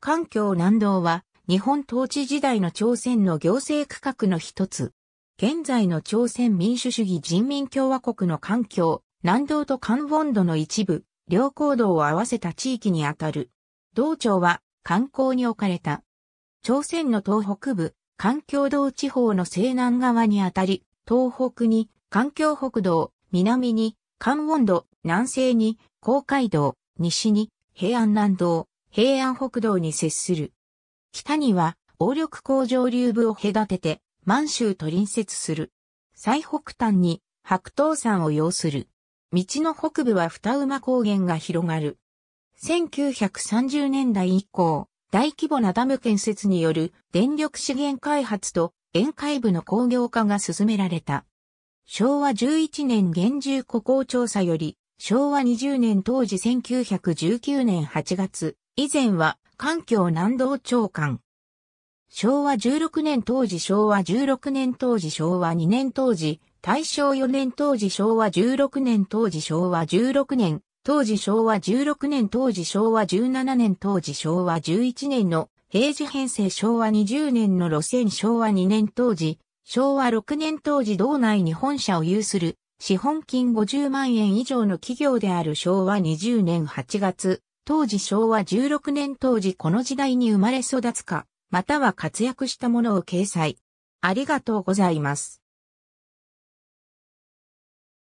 環境南道は日本統治時代の朝鮮の行政区画の一つ。現在の朝鮮民主主義人民共和国の環境南道と関温度の一部、両行動を合わせた地域にあたる。道庁は観光に置かれた。朝鮮の東北部、環境道地方の西南側にあたり、東北に環境北道、南に関温道、南西に公海道、西に平安南道、平安北道に接する。北には、王力工場流部を隔てて、満州と隣接する。最北端に、白桃山を要する。道の北部は二馬高原が広がる。1930年代以降、大規模なダム建設による電力資源開発と沿海部の工業化が進められた。昭和11年現住古港調査より、昭和20年当時1919年8月、以前は環境南道長官。昭和16年当時昭和16年当時昭和2年当時、大正4年当時昭和16年当時昭和16年、当時昭和16年当時昭和17年当時昭和11年の平時編成昭和20年の路線昭和2年当時、昭和6年当時道内に本社を有する資本金50万円以上の企業である昭和20年8月当時昭和16年当時この時代に生まれ育つか、または活躍したものを掲載。ありがとうございます。